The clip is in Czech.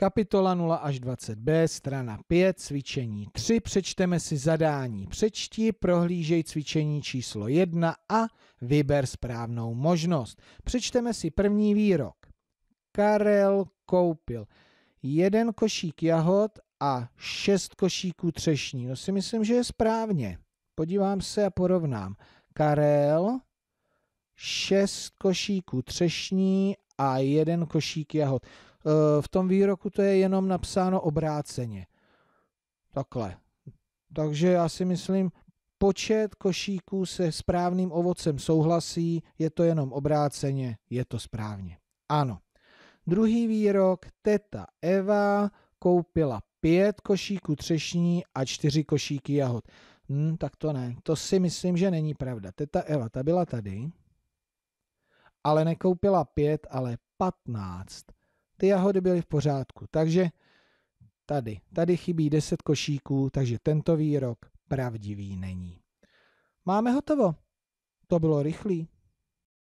Kapitola 0 až 20b, strana 5, cvičení 3, přečteme si zadání. Přečti, prohlížej cvičení číslo 1 a vyber správnou možnost. Přečteme si první výrok. Karel koupil jeden košík jahod a šest košíků třešní. No, si myslím, že je správně. Podívám se a porovnám. Karel 6 košíků třešní a jeden košík jahod. Eh, v tom výroku to je jenom napsáno obráceně. Takhle. Takže já si myslím, počet košíků se správným ovocem souhlasí, je to jenom obráceně, je to správně. Ano. Druhý výrok, teta Eva koupila pět košíků třešní a čtyři košíky jahod. Hmm, tak to ne, to si myslím, že není pravda. Teta Eva, ta byla tady, ale nekoupila pět, ale patnáct. Ty jahody byly v pořádku, takže tady, tady chybí deset košíků, takže tento výrok pravdivý není. Máme hotovo. To bylo rychlý.